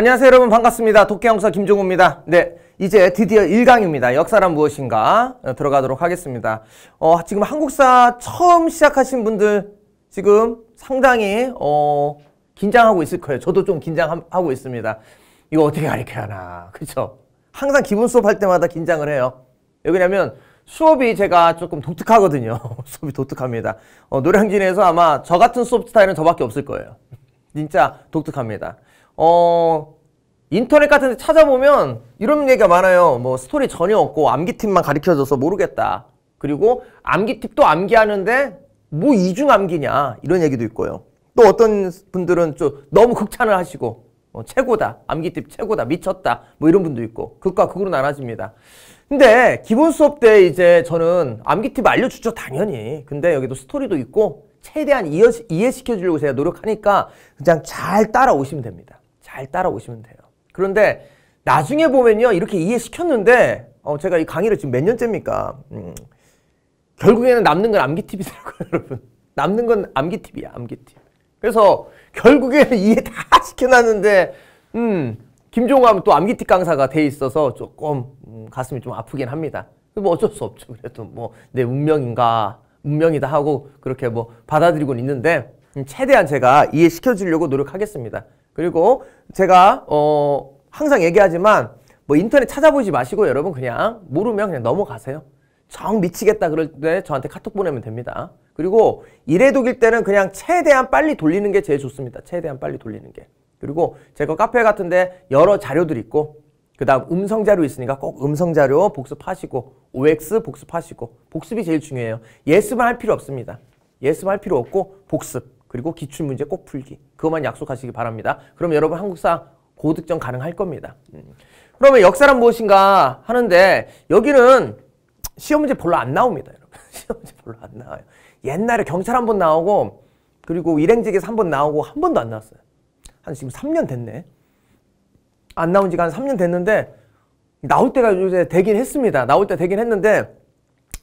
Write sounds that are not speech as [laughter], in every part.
안녕하세요 여러분 반갑습니다. 도깨형사 김종우입니다. 네 이제 드디어 1강입니다. 역사란 무엇인가 어, 들어가도록 하겠습니다. 어, 지금 한국사 처음 시작하신 분들 지금 상당히 어, 긴장하고 있을 거예요. 저도 좀 긴장하고 있습니다. 이거 어떻게 가르쳐야 하나 그렇죠? 항상 기본 수업할 때마다 긴장을 해요. 왜냐면 수업이 제가 조금 독특하거든요. [laughs] 수업이 독특합니다. 어, 노량진에서 아마 저 같은 수업 스타일은 저밖에 없을 거예요. 진짜 독특합니다. 어, 인터넷 같은 데 찾아보면 이런 얘기가 많아요. 뭐 스토리 전혀 없고 암기팁만 가르쳐줘서 모르겠다. 그리고 암기팁도 암기하는데 뭐 이중 암기냐 이런 얘기도 있고요. 또 어떤 분들은 좀 너무 극찬을 하시고 어, 최고다 암기팁 최고다 미쳤다 뭐 이런 분도 있고 극과 극으로 나눠집니다. 근데 기본 수업 때 이제 저는 암기팁 알려주죠 당연히. 근데 여기도 스토리도 있고 최대한 이해, 시켜주려고 제가 노력하니까 그냥 잘 따라오시면 됩니다. 잘 따라오시면 돼요. 그런데 나중에 보면요 이렇게 이해시켰는데 어, 제가 이 강의를 지금 몇 년째입니까? 음, 결국에는 남는 건 암기 팁이더거고요 [laughs] 여러분. 남는 건 암기 팁이야, 암기 팁. 그래서 결국에는 [laughs] 이해 다 시켜놨는데, 음, 김종호하면 또 암기 팁 강사가 돼 있어서 조금 음, 가슴이 좀 아프긴 합니다. 뭐 어쩔 수 없죠. 그래도 뭐 내 운명인가, 운명이다 하고 그렇게 뭐받아들이고 있는데, 음, 최대한 제가 이해시켜 주려고 노력하겠습니다. 그리고 제가 어 항상 얘기하지만 뭐 인터넷 찾아보지 마시고 여러분 그냥 모르면 그냥 넘어가세요. 정 미치겠다 그럴 때 저한테 카톡 보내면 됩니다. 그리고 일회독일 때는 그냥 최대한 빨리 돌리는 게 제일 좋습니다. 최대한 빨리 돌리는 게. 그리고 제가 카페 같은데 여러 자료들 있고 그 다음 음성 자료 있으니까 꼭 음성 자료 복습하시고 OX 복습하시고 복습이 제일 중요해요. 예습은 할 필요 없습니다. 예습할 필요 없고 복습. 그리고 기출문제 꼭 풀기. 그것만 약속하시기 바랍니다. 그럼 여러분 한국사 고득점 가능할 겁니다. 음. 그러면 역사란 무엇인가 하는데 여기는 시험 문제 별로 안 나옵니다. 여러분. [laughs] 시험 문제 별로 안 나와요. 옛날에 경찰 한 번 나오고 그리고 일행직에서 한 번 나오고 한 번도 안 나왔어요. 한 지금 3년 됐네. 안 나온 지가 한 3년 됐는데 나올 때가 요새 되긴 했습니다. 나올 때 되긴 했는데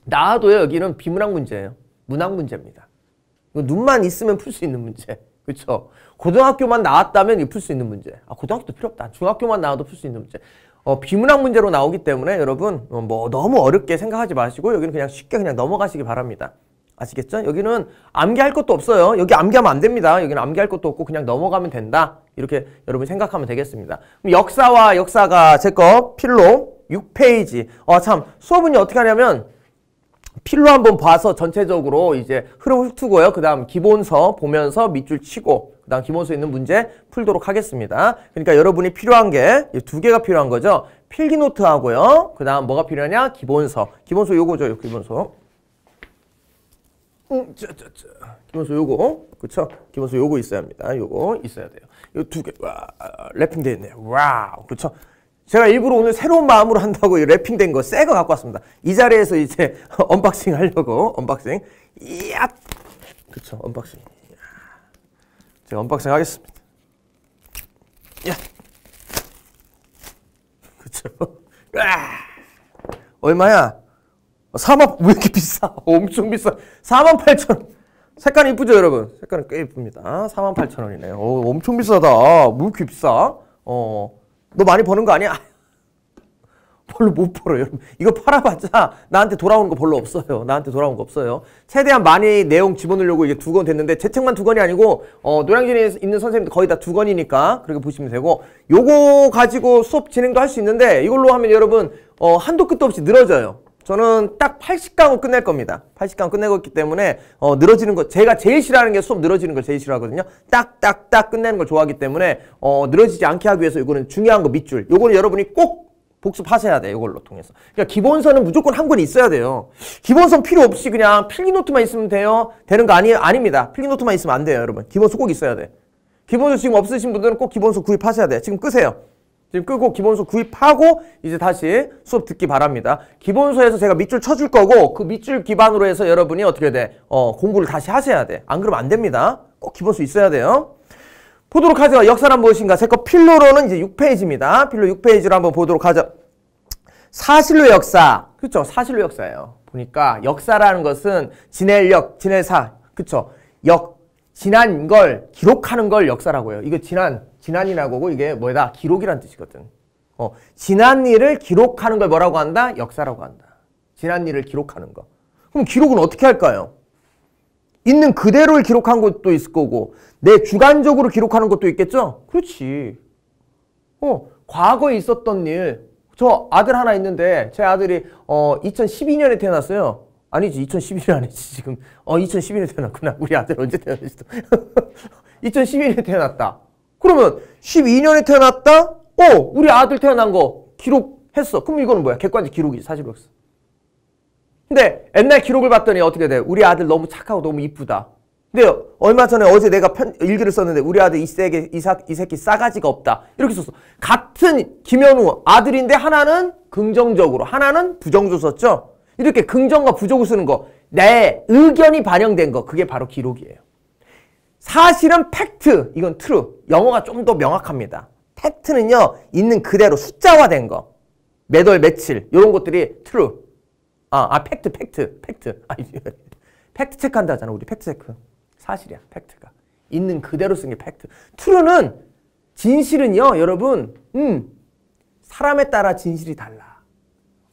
나와도 여기는 비문학 문제예요. 문학 문제입니다. 눈만 있으면 풀 수 있는 문제. 그렇죠? 고등학교만 나왔다면 풀 수 있는 문제. 아, 고등학교도 필요 없다. 중학교만 나와도 풀 수 있는 문제. 어, 비문학 문제로 나오기 때문에 여러분 어, 뭐 너무 어렵게 생각하지 마시고 여기는 그냥 쉽게 그냥 넘어가시기 바랍니다. 아시겠죠? 여기는 암기할 것도 없어요. 여기 암기하면 안 됩니다. 여기는 암기할 것도 없고 그냥 넘어가면 된다. 이렇게 여러분 생각하면 되겠습니다. 역사와 역사가 제 거 필로 6페이지. 어, 아, 참. 수업은 어떻게 하냐면 필로 한번 봐서 전체적으로 이제 흐름 훑고요. 그 다음 기본서 보면서 밑줄 치고 그 다음 기본서 있는 문제 풀도록 하겠습니다. 그러니까 여러분이 필요한 게 두 개가 필요한 거죠. 필기노트하고요. 그 다음 뭐가 필요하냐? 기본서. 기본서 요거죠. 요 기본서. 음, 저, 저, 저. 기본서 요거. 그쵸? 기본서 요거 있어야 합니다. 요거 있어야 돼요. 요두 개. 와, 랩핑 돼 있네요. 와우. 그쵸? 제가 일부러 오늘 새로운 마음으로 한다고 랩핑된 거, 새 거 갖고 왔습니다. 이 자리에서 이제 [laughs] 언박싱 하려고, 언박싱. 이야! 그쵸, 언박싱. 제가 언박싱 하겠습니다. 야! 그쵸. [laughs] 으아! 얼마야? 4만, 어, 왜 이렇게 비싸? [laughs] 엄청 비싸. 4만 8천. 색깔 이쁘죠, 여러분? 색깔은 꽤 이쁩니다. 4만 8천 원이네요. 오, 어, 엄청 비싸다. 왜 뭐 이렇게 비싸? 어. 어. 너 많이 버는 거 아니야? [laughs] 별로 못 벌어요. 여러분. 이거 팔아봤자 나한테 돌아오는 거 별로 없어요. 나한테 돌아온 거 없어요. 최대한 많이 내용 집어넣으려고 이게 두 권 됐는데 제 책만 두 권이 아니고 어, 노량진에 있는 선생님도 거의 다 두 권이니까 그렇게 보시면 되고 요거 가지고 수업 진행도 할 수 있는데 이걸로 하면 여러분 어, 한도 끝도 없이 늘어져요. 저는 딱 80강으로 끝낼 겁니다. 80강 끝내고 있기 때문에 어, 늘어지는 거 제가 제일 싫어하는 게 수업 늘어지는 걸 제일 싫어하거든요. 딱딱딱 끝내는 걸 좋아하기 때문에 어, 늘어지지 않게 하기 위해서 이거는 중요한 거 밑줄. 이거는 여러분이 꼭 복습하셔야 돼요. 이걸로 통해서. 그러니까 기본서는 무조건 한 권 있어야 돼요. 기본서 필요 없이 그냥 필기노트만 있으면 돼요. 되는 거 아니, 에요 아닙니다. 필기노트만 있으면 안 돼요, 여러분. 기본서 꼭 있어야 돼. 기본서 지금 없으신 분들은 꼭 기본서 구입하셔야 돼요. 지금 끄세요. 지금 끄고 기본서 구입하고 이제 다시 수업 듣기 바랍니다. 기본서에서 제가 밑줄 쳐줄 거고 그 밑줄 기반으로 해서 여러분이 어떻게 돼? 어, 공부를 다시 하셔야 돼. 안 그러면 안 됩니다. 꼭 기본소 있어야 돼요. 보도록 하죠. 역사란 무엇인가? 제거 필로로는 이제 6페이지입니다. 필로 6페이지로 한번 보도록 하죠. 사실로 역사. 그렇죠. 사실로 역사예요. 보니까 역사라는 것은 진해 역, 진해 사. 그렇죠. 역, 지난 걸 기록하는 걸 역사라고 해요. 이거 지난 지난이라고 하고 이게 뭐다 기록이란 뜻이거든. 어, 지난 일을 기록하는 걸 뭐라고 한다? 역사라고 한다. 지난 일을 기록하는 거. 그럼 기록은 어떻게 할까요? 있는 그대로를 기록한 것도 있을 거고 내 주관적으로 기록하는 것도 있겠죠? 그렇지. 어, 과거에 있었던 일. 저 아들 하나 있는데 제 아들이 어, 2012년에 태어났어요. 아니지 2011년 아니지 지금 어 2011년에 태어났구나 우리 아들 언제 태어났지 2011년에 [laughs] 태어났다 그러면 12년에 태어났다? 어, 우리 아들 태어난 거 기록했어. 그럼 이거는 뭐야? 객관적 기록이지, 사실로 어 근데 옛날 기록을 봤더니 어떻게 돼? 우리 아들 너무 착하고 너무 이쁘다. 근데 얼마 전에 어제 내가 편, 일기를 썼는데 우리 아들 이, 새끼, 이, 사, 이 새끼 싸가지가 없다. 이렇게 썼어. 같은 김현우 아들인데 하나는 긍정적으로 하나는 부정적으로 썼죠. 이렇게 긍정과 부정을 쓰는 거. 내 의견이 반영된 거. 그게 바로 기록이에요. 사실은 팩트, 이건 트루 영어가 좀 더 명확합니다. 팩트는요, 있는 그대로 숫자화된 거. 매달 며칠, 이런 것들이 트루 아, 아, 팩트, 팩트, 팩트. 아, [laughs] 팩트 체크 한다 하잖아, 우리 팩트 체크. 사실이야, 팩트가. 있는 그대로 쓴 게 팩트. 트루는 진실은요, 여러분, 음, 사람에 따라 진실이 달라.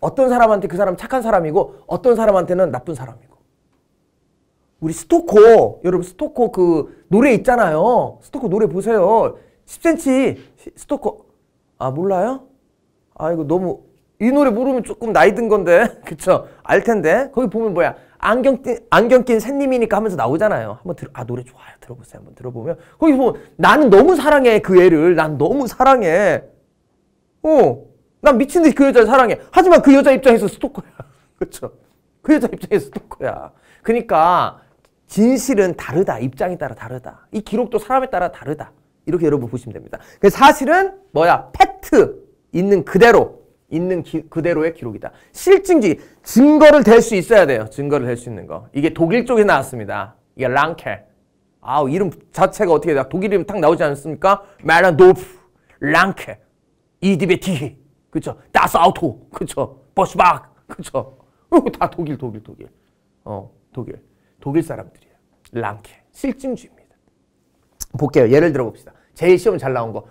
어떤 사람한테 그 사람 착한 사람이고, 어떤 사람한테는 나쁜 사람이고. 우리 스토커 여러분 스토커그 노래 있잖아요. 스토커 노래 보세요. 10cm 스토커아 몰라요? 아 이거 너무 이 노래 모르면 조금 나이 든 건데 [laughs] 그쵸? 알 텐데 거기 보면 뭐야 안경 낀 안경 낀 샌님이니까 하면서 나오잖아요. 한번 들어 아 노래 좋아요. 들어보세요. 한번 들어보면 거기 보면 나는 너무 사랑해 그 애를 난 너무 사랑해. 어, 난 미친 듯이 그 여자를 사랑해. 하지만 그 여자 입장에서 스토커야. [laughs] 그쵸? 그 여자 입장에서 스토커야. 그러니까 진실은 다르다. 입장에 따라 다르다. 이 기록도 사람에 따라 다르다. 이렇게 여러분 보시면 됩니다. 그 사실은 뭐야? 팩트 있는 그대로 있는 기, 그대로의 기록이다. 실증지 증거를 댈 수 있어야 돼요. 증거를 댈 수 있는 거. 이게 독일 쪽에 나왔습니다. 이게 랑켈. 아우 이름 자체가 어떻게 돼? 독일 이름 탁 나오지 않습니까? 마라노프, 랑켈, 이디베티, 그쵸? 다스아우토, 그쵸? 버스박, 그쵸? [laughs] 다 독일, 독일, 독일. 어, 독일. 독일 사람들이에요. 랑케. 실증주입니다. 볼게요. 예를 들어봅시다. 제일 시험 잘 나온 거.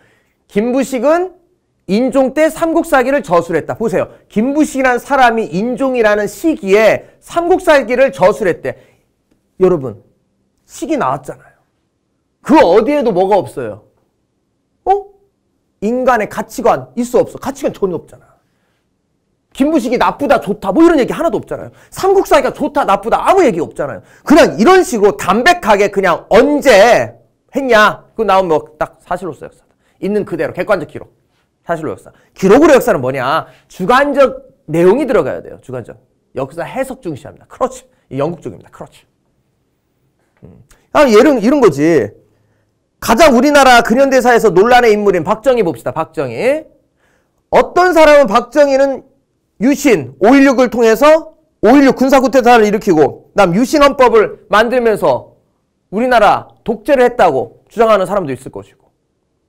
김부식은 인종 때 삼국사기를 저술했다. 보세요. 김부식이라는 사람이 인종이라는 시기에 삼국사기를 저술했대. 여러분, 시기 나왔잖아요. 그 어디에도 뭐가 없어요? 어? 인간의 가치관 있어 없어? 가치관 전혀 없잖아. 김부식이 나쁘다 좋다 뭐 이런 얘기 하나도 없잖아요. 삼국사기가 좋다 나쁘다 아무 얘기 없잖아요. 그냥 이런 식으로 담백하게 그냥 언제 했냐 그거 나오면 뭐딱 사실로서 역사 다 있는 그대로 객관적 기록 사실로 역사 기록으로 역사는 뭐냐 주관적 내용이 들어가야 돼요. 주관적 역사 해석 중시합니다. 크러치 영국 쪽입니다. 크러치 음. 아, 예를 이런 거지. 가장 우리나라 근현대사에서 논란의 인물인 박정희 봅시다. 박정희. 어떤 사람은 박정희는 유신 5.16을 통해서 5.16 군사구태타를 일으키고 그다음 유신헌법을 만들면서 우리나라 독재를 했다고 주장하는 사람도 있을 것이고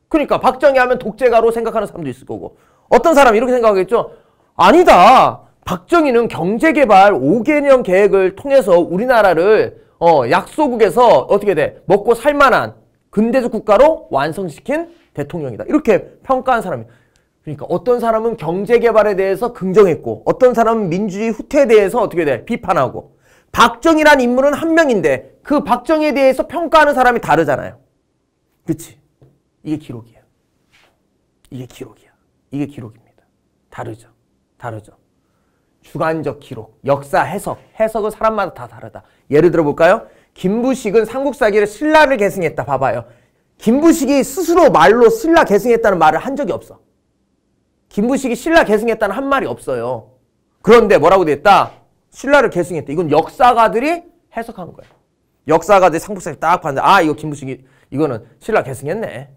그러니까 박정희 하면 독재가로 생각하는 사람도 있을 거고 어떤 사람 이렇게 생각하겠죠 아니다 박정희는 경제개발 5개년 계획을 통해서 우리나라를 어, 약소국에서 어떻게 돼 먹고 살만한 근대적 국가로 완성시킨 대통령이다 이렇게 평가한 사람이에요 그러니까 어떤 사람은 경제 개발에 대해서 긍정했고 어떤 사람은 민주주의 후퇴에 대해서 어떻게 돼? 비판하고 박정희란 인물은 한 명인데 그 박정희에 대해서 평가하는 사람이 다르잖아요. 그치? 이게 기록이야. 이게 기록이야. 이게 기록입니다. 다르죠. 다르죠. 주관적 기록, 역사 해석, 해석은 사람마다 다 다르다. 예를 들어 볼까요? 김부식은 삼국사기를 신라를 계승했다. 봐봐요. 김부식이 스스로 말로 신라 계승했다는 말을 한 적이 없어. 김부식이 신라 계승했다는 한 말이 없어요. 그런데 뭐라고 돼 있다? 신라를 계승했다. 이건 역사가들이 해석한 거예요. 역사가들이 상북사를 딱 봤는데 아 이거 김부식이 이거는 신라 계승했네.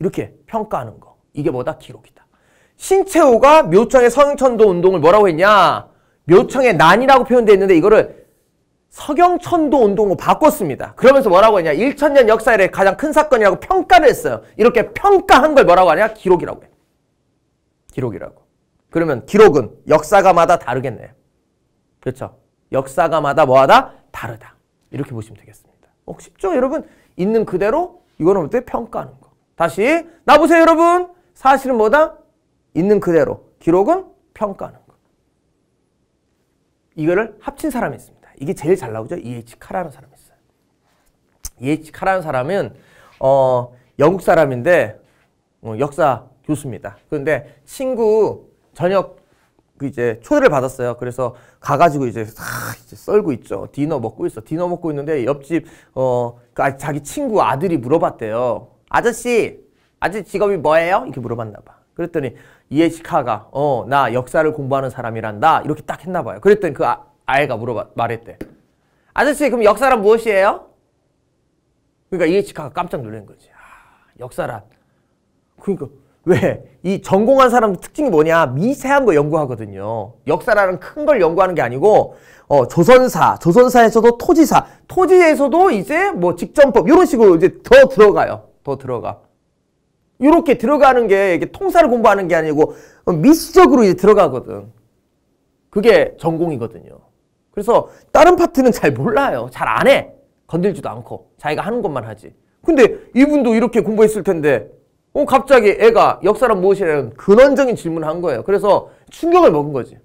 이렇게 평가하는 거. 이게 뭐다? 기록이다. 신채호가 묘청의 성영천도 운동을 뭐라고 했냐? 묘청의 난이라고 표현되어 있는데 이거를 서경천도 운동으로 바꿨습니다. 그러면서 뭐라고 했냐? 1천년 역사 에 가장 큰 사건이라고 평가를 했어요. 이렇게 평가한 걸 뭐라고 하냐? 기록이라고 해요. 기록이라고. 그러면 기록은 역사가마다 다르겠네요. 그렇죠? 역사가마다 뭐하다? 다르다. 이렇게 보시면 되겠습니다. 어, 쉽죠? 여러분 있는 그대로 이거는 어떻게 평가하는 거. 다시 나 보세요 여러분. 사실은 뭐다? 있는 그대로. 기록은 평가하는 거. 이거를 합친 사람이 있습니다. 이게 제일 잘 나오죠? E.H. 카라는 사람이 있어요. E.H. 카라는 사람은 어, 영국 사람인데 어, 역사 교수입니다. 그런데 친구 저녁 그 이제 초대를 받았어요. 그래서 가가지고 이제 싹 이제 썰고 있죠. 디너 먹고 있어. 디너 먹고 있는데 옆집 어그 자기 친구 아들이 물어봤대요. 아저씨, 아저씨 직업이 뭐예요? 이렇게 물어봤나 봐. 그랬더니 이에시카가 어 나 역사를 공부하는 사람이란다 이렇게 딱 했나 봐요. 그랬더니 그 아, 아이가 물어봐 말했대. 아저씨 그럼 역사란 무엇이에요? 그러니까 이에시카가 깜짝 놀란 거지. 아, 역사란. 그러니까 왜? 이 전공한 사람 특징이 뭐냐? 미세한 거 연구하거든요. 역사라는 큰 걸 연구하는 게 아니고 어, 조선사, 조선사에서도 토지사, 토지에서도 이제 뭐 직전법 이런 식으로 이제 더 들어가요. 더 들어가. 이렇게 들어가는 게 이게 통사를 공부하는 게 아니고 어, 미시적으로 이제 들어가거든. 그게 전공이거든요. 그래서 다른 파트는 잘 몰라요. 잘 안 해. 건들지도 않고 자기가 하는 것만 하지. 근데 이분도 이렇게 공부했을 텐데 어, 갑자기 애가 역사란 무엇이라는 근원적인 질문을 한 거예요. 그래서 충격을 먹은 거지.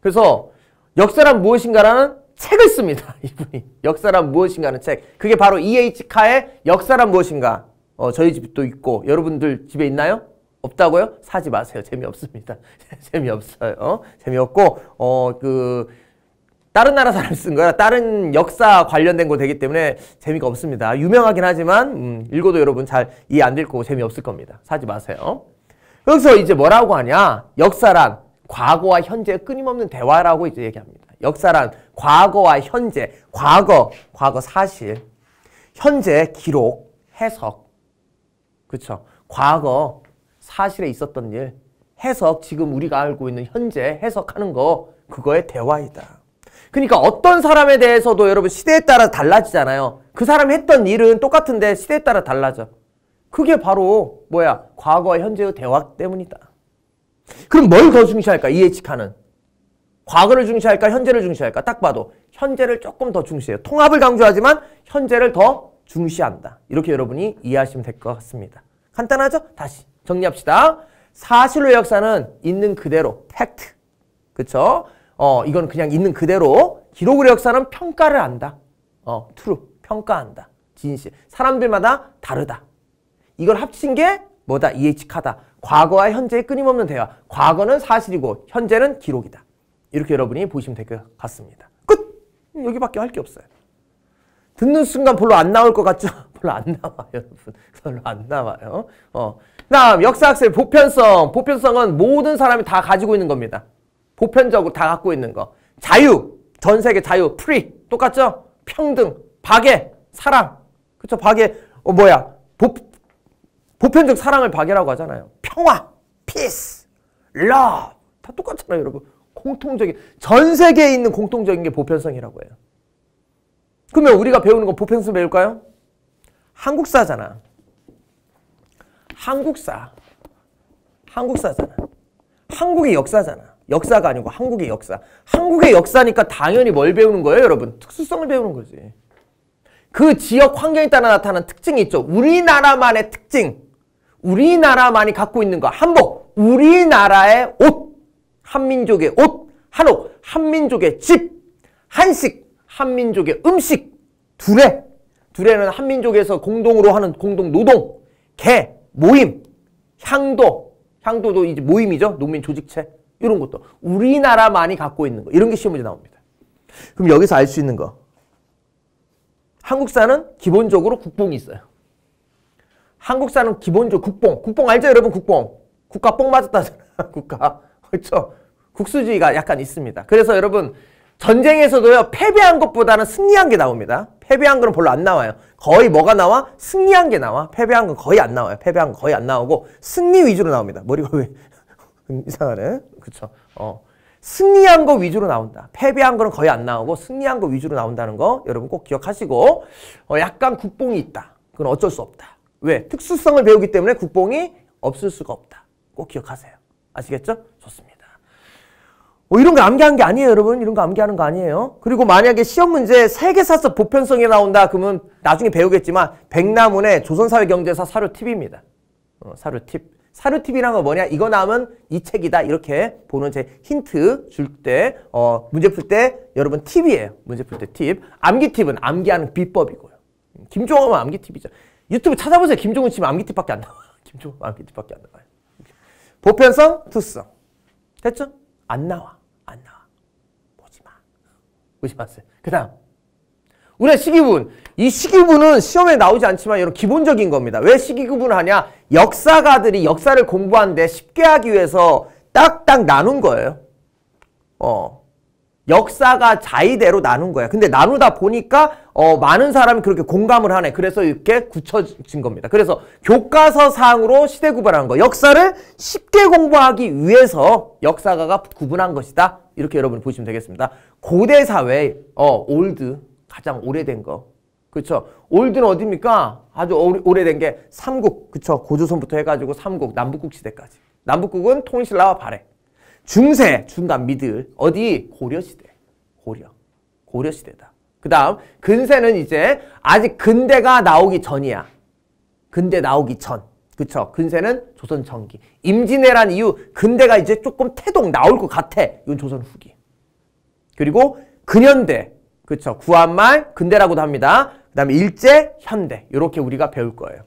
그래서 역사란 무엇인가라는 책을 씁니다. [laughs] 이분이. 역사란 무엇인가라는 책. 그게 바로 E.H. 카의 역사란 무엇인가. 어, 저희 집도 있고 여러분들 집에 있나요? 없다고요? 사지 마세요. 재미없습니다. [laughs] 재미없어요. 어? 재미없고 어그 다른 나라 사람 이쓴 거라 다른 역사 관련된 거 되기 때문에 재미가 없습니다. 유명하긴 하지만 음, 읽어도 여러분 잘 이해 안 될 거고 재미없을 겁니다. 사지 마세요. 그래서 이제 뭐라고 하냐? 역사란 과거와 현재의 끊임없는 대화라고 이제 얘기합니다. 역사란 과거와 현재, 과거, 과거 사실, 현재 기록, 해석, 그렇죠? 과거, 사실에 있었던 일, 해석, 지금 우리가 알고 있는 현재 해석하는 거, 그거의 대화이다. 그러니까 어떤 사람에 대해서도 여러분 시대에 따라 달라지잖아요. 그 사람이 했던 일은 똑같은데 시대에 따라 달라져. 그게 바로 뭐야? 과거와 현재의 대화 때문이다. 그럼 뭘 더 중시할까? 이해치카는. 과거를 중시할까? 현재를 중시할까? 딱 봐도 현재를 조금 더 중시해요. 통합을 강조하지만 현재를 더 중시한다. 이렇게 여러분이 이해하시면 될 것 같습니다. 간단하죠? 다시 정리합시다. 사실로 역사는 있는 그대로 팩트. 그쵸? 어, 이건 그냥 있는 그대로 기록을 역사는 평가를 한다. 어, true. 평가한다. 진실. 사람들마다 다르다. 이걸 합친 게 뭐다? 이해직하다 과거와 현재의 끊임없는 대화. 과거는 사실이고 현재는 기록이다. 이렇게 여러분이 보시면 될 것 같습니다. 끝! 여기밖에 할 게 없어요. 듣는 순간 별로 안 나올 것 같죠? [laughs] 별로 안 나와요, 여러분. 별로 안 나와요. 어. 다음, 역사학습 보편성. 보편성은 모든 사람이 다 가지고 있는 겁니다. 보편적으로 다 갖고 있는 거. 자유, 전 세계 자유, 프리, 똑같죠? 평등, 박애, 사랑. 그쵸? 박애, 어, 뭐야? 보, 보편적 사랑을 박애라고 하잖아요. 평화, peace, love. 다 똑같잖아요, 여러분. 공통적인, 전 세계에 있는 공통적인 게 보편성이라고 해요. 그러면 우리가 배우는 건 보편성 배울까요? 한국사잖아. 한국사. 한국사잖아. 한국의 역사잖아. 역사가 아니고 한국의 역사. 한국의 역사니까 당연히 뭘 배우는 거예요, 여러분? 특수성을 배우는 거지. 그 지역 환경에 따라 나타난 특징이 있죠. 우리나라만의 특징. 우리나라만이 갖고 있는 거. 한복. 우리나라의 옷. 한민족의 옷. 한옥. 한민족의 집. 한식. 한민족의 음식. 두레. 두레는 한민족에서 공동으로 하는 공동 노동. 개. 모임. 향도. 향도도 이제 모임이죠. 농민 조직체. 이런 것도 우리나라만이 갖고 있는 거 이런 게 시험 문제 나옵니다. 그럼 여기서 알 수 있는 거 한국사는 기본적으로 국뽕이 있어요. 한국사는 기본적으로 국뽕 국뽕 알죠 여러분 국뽕 국가 뽕 맞았다잖아 [laughs] 국가 그렇죠 국수주의가 약간 있습니다. 그래서 여러분 전쟁에서도요 패배한 것보다는 승리한 게 나옵니다. 패배한 거는 별로 안 나와요. 거의 뭐가 나와? 승리한 게 나와. 패배한 건 거의 안 나와요. 패배한 건 거의 안 나오고 승리 위주로 나옵니다. 머리가 왜 음, 이상하네. 그쵸. 어. 승리한 거 위주로 나온다. 패배한 거는 거의 안 나오고 승리한 거 위주로 나온다는 거 여러분 꼭 기억하시고 어, 약간 국뽕이 있다. 그건 어쩔 수 없다. 왜? 특수성을 배우기 때문에 국뽕이 없을 수가 없다. 꼭 기억하세요. 아시겠죠? 좋습니다. 뭐 이런 거 암기한 게 아니에요, 여러분. 이런 거 암기하는 거 아니에요. 그리고 만약에 시험 문제 세계사서 보편성이 나온다. 그러면 나중에 배우겠지만 백남운의 조선사회경제사 사료 팁입니다. 어, 사료 팁. 사료팁이란 건 뭐냐? 이거 나오면 이 책이다. 이렇게 보는 제 힌트 줄 때, 어, 문제 풀 때 여러분 팁이에요. 문제 풀 때 팁. 암기 팁은 암기하는 비법이고요. 김종호만 암기 팁이죠. 유튜브 찾아보세요. 김종호 치면 암기 팁밖에 안 나와요. [laughs] 김종호 암기 팁밖에 안 나와요. 보편성, 투성. 됐죠? 안 나와. 안 나와. 보지 마. 보지 마세요. 그 다음. 우리가시기분이 식이분은 시험에 나오지 않지만 여러분 기본적인 겁니다. 왜시기구분을 하냐? 역사가들이 역사를 공부하는데 쉽게 하기 위해서 딱딱 나눈 거예요. 어. 역사가 자의대로 나눈 거야. 근데 나누다 보니까 어, 많은 사람이 그렇게 공감을 하네. 그래서 이렇게 굳혀진 겁니다. 그래서 교과서 상으로 시대 구분한 거. 역사를 쉽게 공부하기 위해서 역사가가 구분한 것이다. 이렇게 여러분 보시면 되겠습니다. 고대 사회, 어, 올드. 가장 오래된 거. 그렇죠. 올드는 어디입니까? 아주 오래된 게 삼국. 그렇죠. 고조선부터 해가지고 삼국, 남북국 시대까지. 남북국은 통일신라와 발해. 중세, 중간, 미들. 어디? 고려시대. 고려. 고려시대다. 그 다음 근세는 이제 아직 근대가 나오기 전이야. 근대 나오기 전. 그쵸. 근세는 조선 전기. 임진왜란 이후 근대가 이제 조금 태동 나올 것 같아. 이건 조선 후기. 그리고 근현대. 그렇죠. 구한말, 근대라고도 합니다. 그 다음에 일제, 현대 이렇게 우리가 배울 거예요.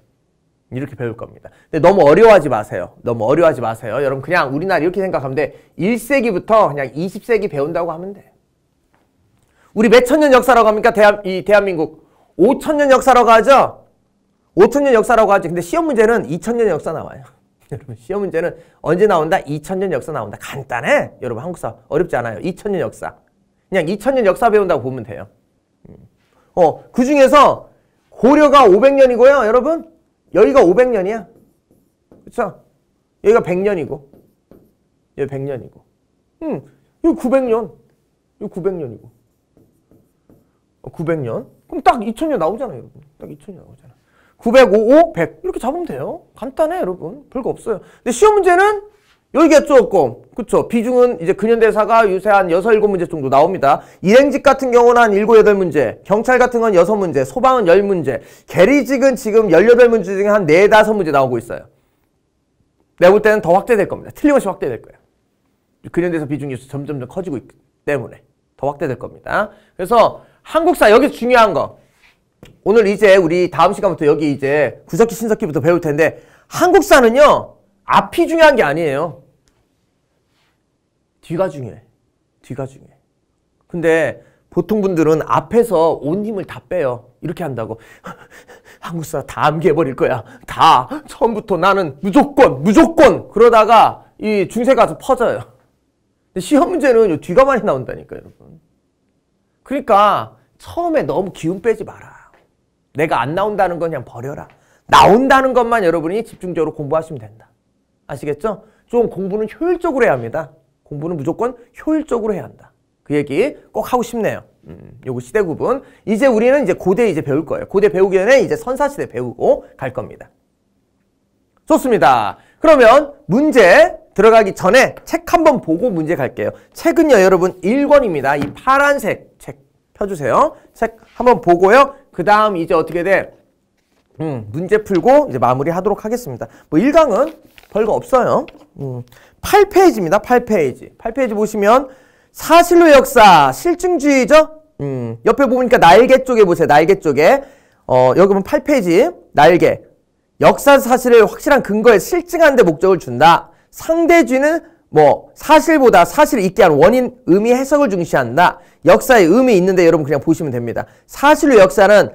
이렇게 배울 겁니다. 근데 너무 어려워하지 마세요. 너무 어려워하지 마세요. 여러분 그냥 우리나라 이렇게 생각하면 돼. 1세기부터 그냥 20세기 배운다고 하면 돼. 우리 몇 천년 역사라고 합니까? 대한, 이 대한민국 5천 년 역사라고 하죠? 5천 년 역사라고 하죠. 근데 시험 문제는 2천 년 역사 나와요. [laughs] 여러분 시험 문제는 언제 나온다? 2천 년 역사 나온다. 간단해. 여러분 한국사 어렵지 않아요. 2천 년 역사. 그냥 2000년 역사 배운다고 보면 돼요. 음. 어, 그 중에서 고려가 500년이고요. 여러분, 여기가 500년이야. 그쵸? 여기가 100년이고. 여기 100년이고. 음, 여기 900년. 여기 900년이고. 900년. 그럼 딱 2000년 나오잖아요, 여러분. 딱 2000년 나오잖아. 905, 100 이렇게 잡으면 돼요. 간단해, 여러분. 별거 없어요. 근데 시험 문제는 여기가 조금 그쵸 비중은 이제 근현대사가 요새 한 6, 7문제 정도 나옵니다 일행직 같은 경우는 한 7, 8문제 경찰 같은 건 6문제 소방은 10문제 계리직은 지금 18문제 중에 한 4, 5문제 나오고 있어요 내가 볼 때는 더 확대될 겁니다 틀림없이 확대될 거예요 근현대사 비중이 점점 커지고 있기 때문에 더 확대될 겁니다 그래서 한국사 여기 서 중요한 거 오늘 이제 우리 다음 시간부터 여기 이제 구석기 신석기부터 배울 텐데 한국사는요 앞이 중요한 게 아니에요 뒤가 중요해. 뒤가 중요해. 근데 보통 분들은 앞에서 온 힘을 다 빼요. 이렇게 한다고. [laughs] 한국 사람 다 암기해버릴 거야. 다. 처음부터 나는 무조건, 무조건. 그러다가 이 중세 가서 퍼져요. 시험 문제는 뒤가 많이 나온다니까, 여러분. 그러니까 처음에 너무 기운 빼지 마라. 내가 안 나온다는 건 그냥 버려라. 나온다는 것만 여러분이 집중적으로 공부하시면 된다. 아시겠죠? 좀 공부는 효율적으로 해야 합니다. 공부는 무조건 효율적으로 해야 한다. 그 얘기 꼭 하고 싶네요. 음, 요거 시대 구분. 이제 우리는 이제 고대 이제 배울 거예요. 고대 배우기 전에 이제 선사시대 배우고 갈 겁니다. 좋습니다. 그러면 문제 들어가기 전에 책 한번 보고 문제 갈게요. 책은요, 여러분 1권입니다. 이 파란색 책 펴주세요. 책 한번 보고요. 그 다음 이제 어떻게 돼? 음, 문제 풀고 이제 마무리하도록 하겠습니다. 뭐 1강은 별거 없어요. 음, 8페이지입니다. 8페이지. 8페이지 보시면 사실로 역사, 실증주의죠? 음, 옆에 보니까 날개 쪽에 보세요. 날개 쪽에. 어, 여기 보면 8페이지. 날개. 역사 사실을 확실한 근거에 실증한 데 목적을 준다. 상대주의는 뭐 사실보다 사실을 있게 한 원인, 의미, 해석을 중시한다. 역사의 의미 있는데 여러분 그냥 보시면 됩니다. 사실로 역사는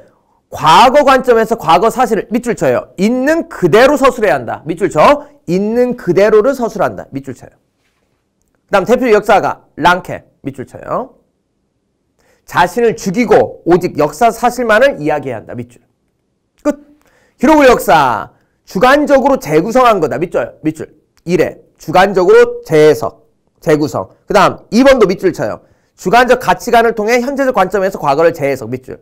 과거 관점에서 과거 사실을 밑줄 쳐요. 있는 그대로 서술해야 한다. 밑줄 쳐. 있는 그대로를 서술한다. 밑줄 쳐요. 그 다음 대표 역사가 랑케. 밑줄 쳐요. 자신을 죽이고 오직 역사 사실만을 이야기해야 한다. 밑줄. 끝. 기록을 역사. 주관적으로 재구성한 거다. 밑줄. 밑줄. 이래. 주관적으로 재해석. 재구성. 그 다음 2번도 밑줄 쳐요. 주관적 가치관을 통해 현재적 관점에서 과거를 재해석. 밑줄.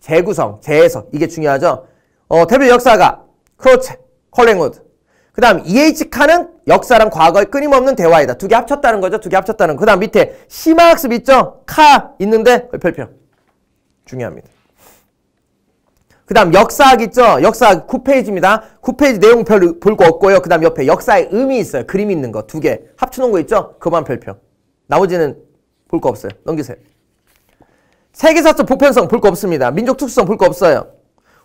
재구성, 재해석 이게 중요하죠. 어, 태블 역사가 크로체, 컬랭우드 그 다음 EH 칸은 역사랑 과거의 끊임없는 대화이다. 두 개 합쳤다는 거죠. 두 개 합쳤다는 거. 그 다음 밑에 심화학습 있죠? 카 있는데 별표 중요합니다. 그 다음 역사학 있죠? 역사학 9페이지입니다. 9페이지 내용 별로볼 거 없고요. 그 다음 옆에 역사의 의미 있어요. 그림 있는 거 두 개. 합쳐놓은 거 있죠? 그만 별표. 나머지는 볼 거 없어요. 넘기세요. 세계사적 보편성 볼 거 없습니다. 민족 특성볼 거 없어요.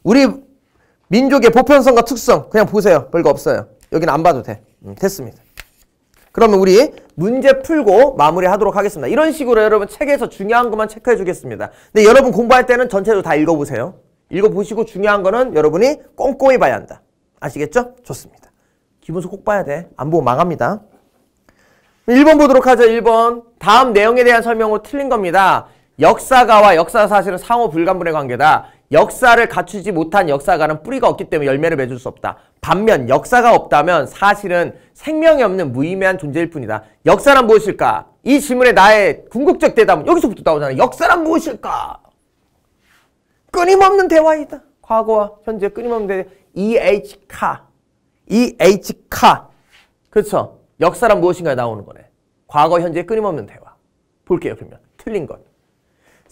우리 민족의 보편성과 특성 그냥 보세요. 볼 거 없어요. 여기는 안 봐도 돼. 음, 됐습니다. 그러면 우리 문제 풀고 마무리하도록 하겠습니다. 이런 식으로 여러분 책에서 중요한 것만 체크해 주겠습니다. 근데 여러분 공부할 때는 전체로 다 읽어보세요. 읽어보시고 중요한 거는 여러분이 꼼꼼히 봐야 한다. 아시겠죠? 좋습니다. 기본서 꼭 봐야 돼. 안보고 망합니다. 1번 보도록 하죠. 1번. 다음 내용에 대한 설명으로 틀린 겁니다. 역사가와 역사사실은 상호 불가분의 관계다. 역사를 갖추지 못한 역사가는 뿌리가 없기 때문에 열매를 맺을 수 없다. 반면 역사가 없다면 사실은 생명이 없는 무의미한 존재일 뿐이다. 역사란 무엇일까? 이 질문에 나의 궁극적 대답은 여기서부터 나오잖아. 역사란 무엇일까? 끊임없는 대화이다. 과거와 현재 끊임없는 대화. E.H. 카. E.H. 카. 그렇죠. 역사란 무엇인가에 나오는 거네. 과거, 현재 끊임없는 대화. 볼게요, 그러면. 틀린 것.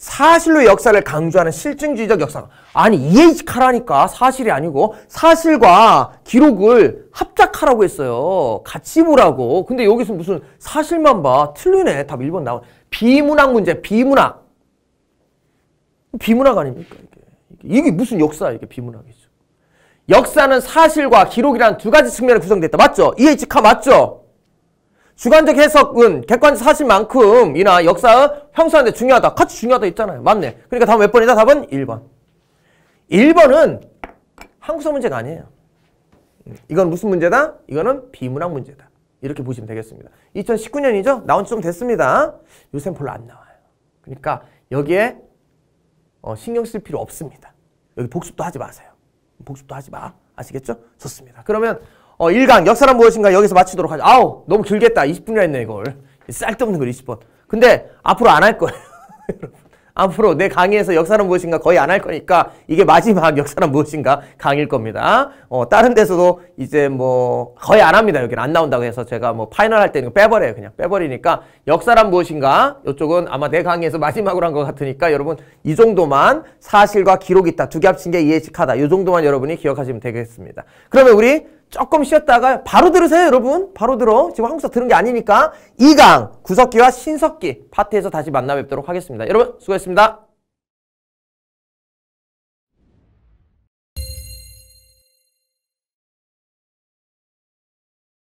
사실로 역사를 강조하는 실증주의적 역사. 아니, 이해하라니까. 사실이 아니고. 사실과 기록을 합작하라고 했어요. 같이 보라고. 근데 여기서 무슨 사실만 봐. 틀리네. 답 1번 나와. 비문학 문제, 비문학. 비문학 아닙니까? 이게, 이게 무슨 역사, 이게 비문학이죠. 역사는 사실과 기록이란 두 가지 측면에 구성됐다. 맞죠? 이해카 맞죠? 주관적 해석은 객관적 사실만큼 이나 역사의 형성하는데 중요하다. 같이 중요하다 있잖아요 맞네. 그러니까 답은 몇 번이다? 답은 1번. 1번은 한국사 문제가 아니에요. 이건 무슨 문제다? 이거는 비문학 문제다. 이렇게 보시면 되겠습니다. 2019년이죠? 나온 지 좀 됐습니다. 요새는 별로 안 나와요. 그러니까 여기에 어, 신경 쓸 필요 없습니다. 여기 복습도 하지 마세요. 복습도 하지 마. 아시겠죠? 좋습니다. 그러면 어, 1강 역사란 무엇인가 여기서 마치도록 하죠. 아우 너무 길겠다. 2 0분이나 했네 이걸. 쌀데없는 걸 20번. 근데 앞으로 안 할 거예요. [laughs] 앞으로 내 강의에서 역사란 무엇인가 거의 안 할 거니까 이게 마지막 역사란 무엇인가 강의일 겁니다. 어, 다른 데서도 이제 뭐 거의 안 합니다. 여기는 안 나온다고 해서 제가 뭐 파이널 할 때는 빼버려요. 그냥 빼버리니까 역사란 무엇인가 이쪽은 아마 내 강의에서 마지막으로 한 것 같으니까 여러분 이 정도만 사실과 기록이 있다. 두 개 합친 게 이해식하다. 이 정도만 여러분이 기억하시면 되겠습니다. 그러면 우리 조금 쉬었다가 바로 들으세요 여러분 바로 들어 지금 한국사 들은 게 아니니까 이강 구석기와 신석기 파트에서 다시 만나 뵙도록 하겠습니다 여러분 수고했습니다